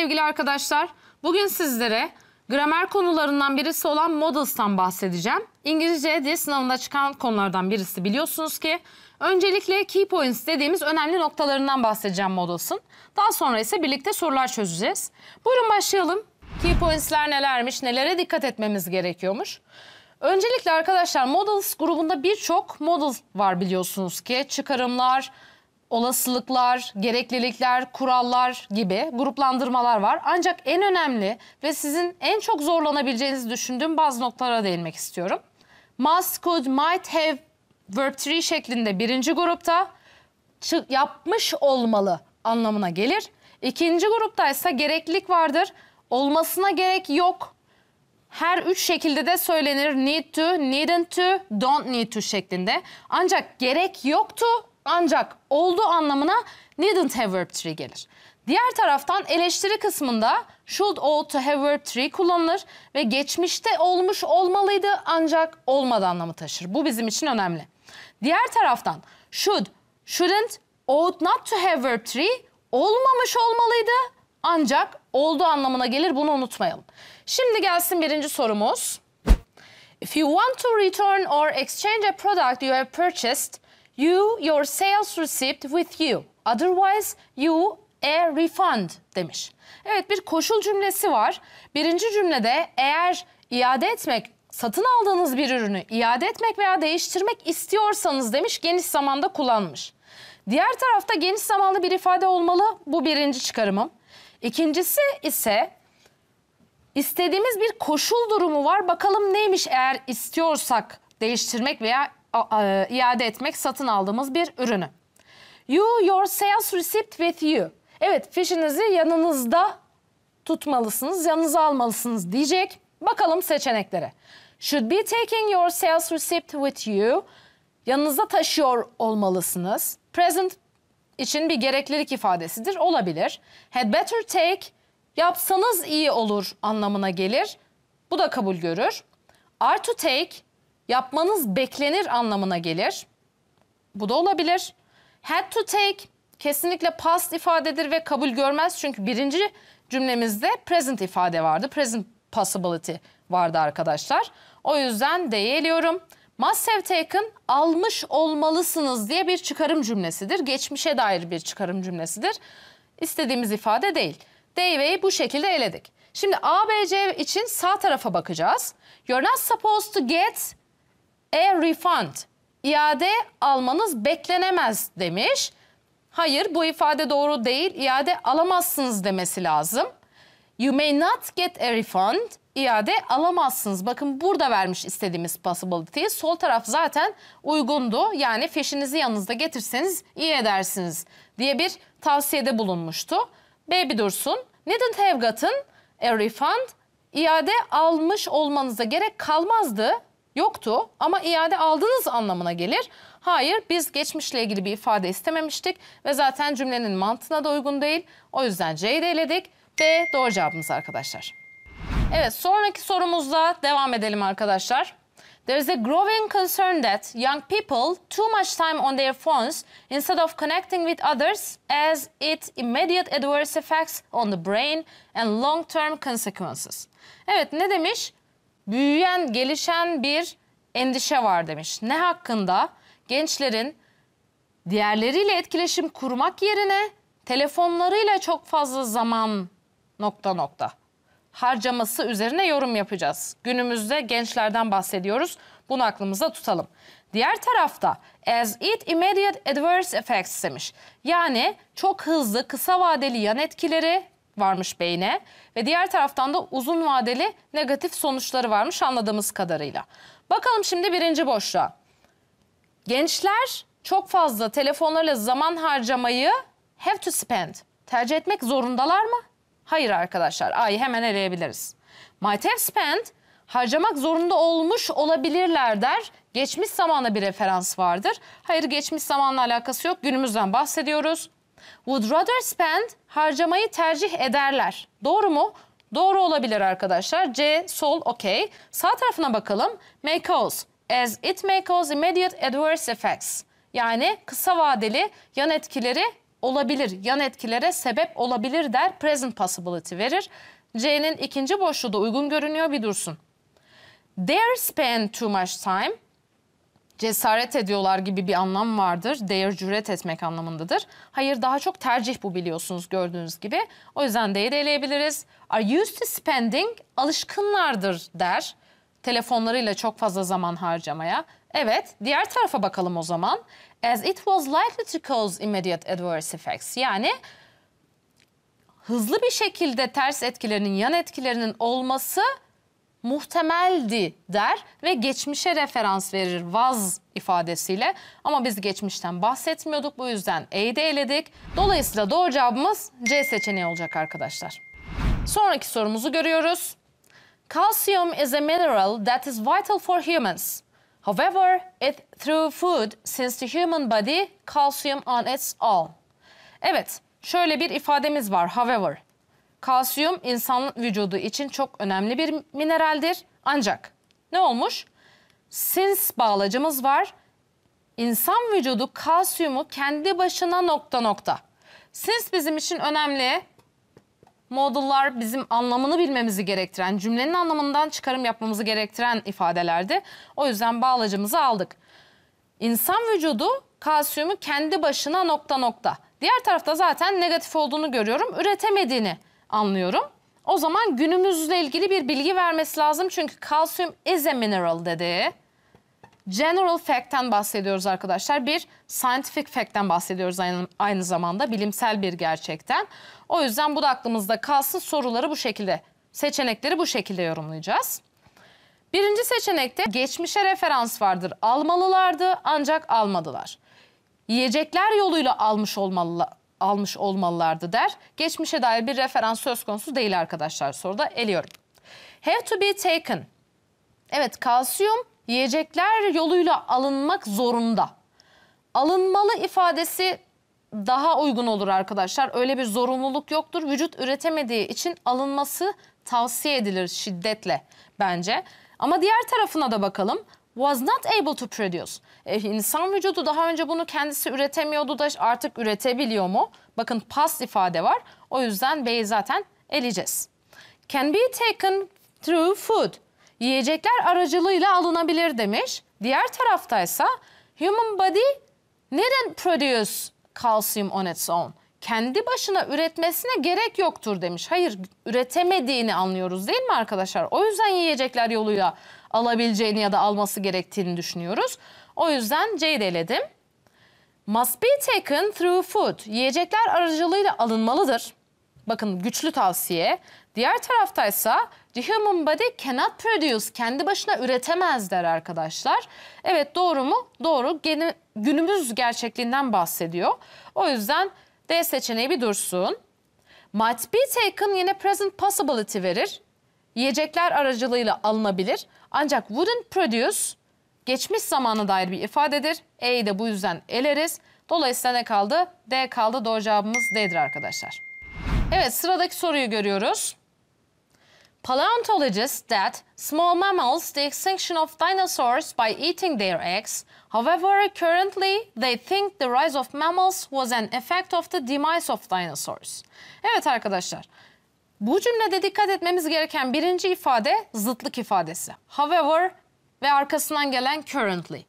sevgili arkadaşlar. Bugün sizlere gramer konularından birisi olan modals'tan bahsedeceğim. İngilizce dil sınavında çıkan konulardan birisi biliyorsunuz ki. Öncelikle key points dediğimiz önemli noktalarından bahsedeceğim modals'ın. Daha sonra ise birlikte sorular çözeceğiz. Buyurun başlayalım. Key points'ler nelermiş, nelere dikkat etmemiz gerekiyormuş? Öncelikle arkadaşlar modals grubunda birçok model var biliyorsunuz ki. Çıkarımlar, olasılıklar, gereklilikler, kurallar gibi gruplandırmalar var. Ancak en önemli ve sizin en çok zorlanabileceğinizi düşündüğüm bazı noktalara değinmek istiyorum. Must, could, might have verb 3 şeklinde birinci grupta yapmış olmalı anlamına gelir. İkinci grupta ise gereklilik vardır. Olmasına gerek yok. Her üç şekilde de söylenir. Need to, needn't to, don't need to şeklinde. Ancak gerek yoktu ancak oldu anlamına needn't have verb tree gelir. Diğer taraftan eleştiri kısmında should ought to have verb tree kullanılır ve geçmişte olmuş olmalıydı ancak olmadı anlamı taşır. Bu bizim için önemli. Diğer taraftan should, shouldn't, ought not to have verb tree olmamış olmalıydı ancak oldu anlamına gelir bunu unutmayalım. Şimdi gelsin birinci sorumuz. If you want to return or exchange a product you have purchased, You your sales receipt with you. Otherwise you a refund demiş. Evet bir koşul cümlesi var. Birinci cümlede eğer iade etmek satın aldığınız bir ürünü iade etmek veya değiştirmek istiyorsanız demiş geniş zamanda kullanmış. Diğer tarafta geniş zamanlı bir ifade olmalı. Bu birinci çıkarımım. İkincisi ise istediğimiz bir koşul durumu var. Bakalım neymiş eğer istiyorsak değiştirmek veya iade etmek satın aldığımız bir ürünü. You your sales receipt with you. Evet fişinizi yanınızda tutmalısınız, yanınıza almalısınız diyecek. Bakalım seçeneklere. Should be taking your sales receipt with you. Yanınızda taşıyor olmalısınız. Present için bir gereklilik ifadesidir. Olabilir. Had better take yapsanız iyi olur anlamına gelir. Bu da kabul görür. Are to take yapmanız beklenir anlamına gelir. Bu da olabilir. Had to take kesinlikle past ifadedir ve kabul görmez. Çünkü birinci cümlemizde present ifade vardı. Present possibility vardı arkadaşlar. O yüzden değiliyorum. Must have taken almış olmalısınız diye bir çıkarım cümlesidir. Geçmişe dair bir çıkarım cümlesidir. İstediğimiz ifade değil. D'yi bu şekilde eledik. Şimdi ABC için sağ tarafa bakacağız. You're not supposed to get a refund, iade almanız beklenemez demiş. Hayır bu ifade doğru değil, İade alamazsınız demesi lazım. You may not get a refund, İade alamazsınız. Bakın burada vermiş istediğimiz possibility'yi. Sol taraf zaten uygundu. Yani fişinizi yanınızda getirseniz iyi edersiniz diye bir tavsiyede bulunmuştu. B dursun. Neden have gotten a refund? İade almış olmanıza gerek kalmazdı yoktu ama iade aldınız anlamına gelir. Hayır biz geçmişle ilgili bir ifade istememiştik ve zaten cümlenin mantığına da uygun değil. O yüzden C'yi de eledik. D doğru cevabımız arkadaşlar. Evet sonraki sorumuzla devam edelim arkadaşlar. There is a growing concern that young people too much time on their phones instead of connecting with others as it immediate adverse effects on the brain and long-term consequences. Evet ne demiş? büyüyen, gelişen bir endişe var demiş. Ne hakkında? Gençlerin diğerleriyle etkileşim kurmak yerine telefonlarıyla çok fazla zaman nokta nokta harcaması üzerine yorum yapacağız. Günümüzde gençlerden bahsediyoruz. Bunu aklımızda tutalım. Diğer tarafta as it immediate adverse effects demiş. Yani çok hızlı kısa vadeli yan etkileri varmış beyne ve diğer taraftan da uzun vadeli negatif sonuçları varmış anladığımız kadarıyla. Bakalım şimdi birinci boşluğa. Gençler çok fazla telefonlarla zaman harcamayı have to spend tercih etmek zorundalar mı? Hayır arkadaşlar. ay hemen eleyebiliriz. Might have spent harcamak zorunda olmuş olabilirler der. Geçmiş zamana bir referans vardır. Hayır geçmiş zamanla alakası yok. Günümüzden bahsediyoruz would rather spend harcamayı tercih ederler. Doğru mu? Doğru olabilir arkadaşlar. C sol okey. Sağ tarafına bakalım. May cause as it may cause immediate adverse effects. Yani kısa vadeli yan etkileri olabilir, yan etkilere sebep olabilir der present possibility verir. C'nin ikinci boşluğu da uygun görünüyor bir dursun. Dare spend too much time cesaret ediyorlar gibi bir anlam vardır. değer cüret etmek anlamındadır. Hayır daha çok tercih bu biliyorsunuz gördüğünüz gibi. O yüzden dare eleyebiliriz. Are used to spending alışkınlardır der. Telefonlarıyla çok fazla zaman harcamaya. Evet diğer tarafa bakalım o zaman. As it was likely to cause immediate adverse effects. Yani hızlı bir şekilde ters etkilerinin yan etkilerinin olması muhtemeldi der ve geçmişe referans verir vaz ifadesiyle. Ama biz geçmişten bahsetmiyorduk bu yüzden E'de de eledik. Dolayısıyla doğru cevabımız C seçeneği olacak arkadaşlar. Sonraki sorumuzu görüyoruz. Calcium is a mineral that is vital for humans. However, it through food since the human body calcium on its own. Evet, şöyle bir ifademiz var. However, Kalsiyum insan vücudu için çok önemli bir mineraldir. Ancak ne olmuş? Sins bağlacımız var. İnsan vücudu kalsiyumu kendi başına nokta nokta. Sins bizim için önemli. Modullar bizim anlamını bilmemizi gerektiren, cümlenin anlamından çıkarım yapmamızı gerektiren ifadelerdi. O yüzden bağlacımızı aldık. İnsan vücudu kalsiyumu kendi başına nokta nokta. Diğer tarafta zaten negatif olduğunu görüyorum. Üretemediğini anlıyorum. O zaman günümüzle ilgili bir bilgi vermesi lazım. Çünkü kalsiyum is a mineral dedi. general fact'ten bahsediyoruz arkadaşlar. Bir scientific fact'ten bahsediyoruz aynı, aynı zamanda bilimsel bir gerçekten. O yüzden bu da aklımızda kalsın soruları bu şekilde, seçenekleri bu şekilde yorumlayacağız. Birinci seçenekte geçmişe referans vardır. Almalılardı ancak almadılar. Yiyecekler yoluyla almış olmalı, almış olmalılardı der. Geçmişe dair bir referans söz konusu değil arkadaşlar soruda eliyorum. Have to be taken. Evet kalsiyum yiyecekler yoluyla alınmak zorunda. Alınmalı ifadesi daha uygun olur arkadaşlar. Öyle bir zorunluluk yoktur. Vücut üretemediği için alınması tavsiye edilir şiddetle bence. Ama diğer tarafına da bakalım was not able to produce. E, insan vücudu daha önce bunu kendisi üretemiyordu da artık üretebiliyor mu? Bakın past ifade var. O yüzden B'yi zaten eleyeceğiz. Can be taken through food. Yiyecekler aracılığıyla alınabilir demiş. Diğer taraftaysa human body neden produce calcium on its own? Kendi başına üretmesine gerek yoktur demiş. Hayır üretemediğini anlıyoruz değil mi arkadaşlar? O yüzden yiyecekler yoluyla alabileceğini ya da alması gerektiğini düşünüyoruz. O yüzden C eledim. Must be taken through food. Yiyecekler aracılığıyla alınmalıdır. Bakın güçlü tavsiye. Diğer taraftaysa the human body cannot produce. Kendi başına üretemezler arkadaşlar. Evet doğru mu? Doğru. Geni, günümüz gerçekliğinden bahsediyor. O yüzden D seçeneği bir dursun. Might be taken yine present possibility verir yiyecekler aracılığıyla alınabilir. Ancak wouldn't produce geçmiş zamana dair bir ifadedir. E'yi de bu yüzden eleriz. Dolayısıyla ne kaldı? D kaldı. Doğru cevabımız D'dir arkadaşlar. Evet sıradaki soruyu görüyoruz. Paleontologists that small mammals the extinction of dinosaurs by eating their eggs. However, currently they think the rise of mammals was an effect of the demise of dinosaurs. Evet arkadaşlar, bu cümlede dikkat etmemiz gereken birinci ifade zıtlık ifadesi. However ve arkasından gelen currently.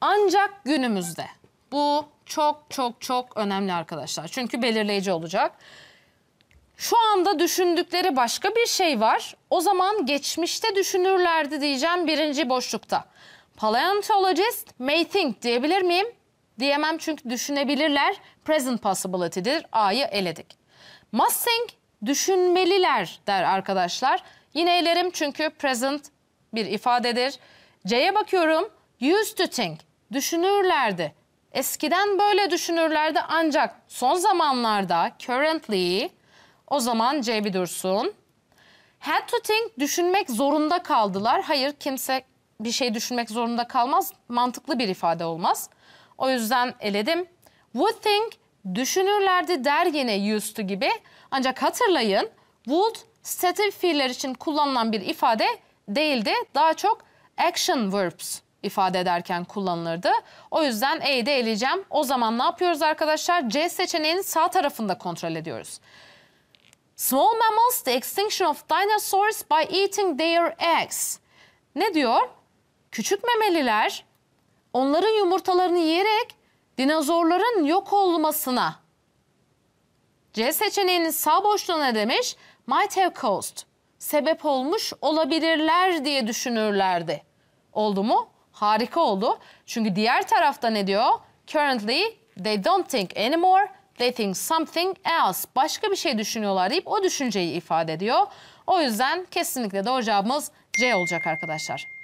Ancak günümüzde. Bu çok çok çok önemli arkadaşlar. Çünkü belirleyici olacak. Şu anda düşündükleri başka bir şey var. O zaman geçmişte düşünürlerdi diyeceğim birinci boşlukta. Paleontologist may think diyebilir miyim? Diyemem çünkü düşünebilirler. Present possibility'dir. A'yı eledik. Must think düşünmeliler der arkadaşlar. Yine elerim çünkü present bir ifadedir. C'ye bakıyorum used to think düşünürlerdi. Eskiden böyle düşünürlerdi ancak son zamanlarda currently o zaman C bir dursun. Had to think düşünmek zorunda kaldılar. Hayır kimse bir şey düşünmek zorunda kalmaz. Mantıklı bir ifade olmaz. O yüzden eledim. Would think düşünürlerdi der yine used gibi. Ancak hatırlayın would statif fiiller için kullanılan bir ifade değildi. Daha çok action verbs ifade ederken kullanılırdı. O yüzden E'yi de eleyeceğim. O zaman ne yapıyoruz arkadaşlar? C seçeneğinin sağ tarafında kontrol ediyoruz. Small mammals the extinction of dinosaurs by eating their eggs. Ne diyor? Küçük memeliler onların yumurtalarını yiyerek dinozorların yok olmasına. C seçeneğinin sağ boşluğuna ne demiş? Might have caused. Sebep olmuş olabilirler diye düşünürlerdi. Oldu mu? Harika oldu. Çünkü diğer tarafta ne diyor? Currently they don't think anymore. They think something else. Başka bir şey düşünüyorlar deyip o düşünceyi ifade ediyor. O yüzden kesinlikle doğru cevabımız C olacak arkadaşlar.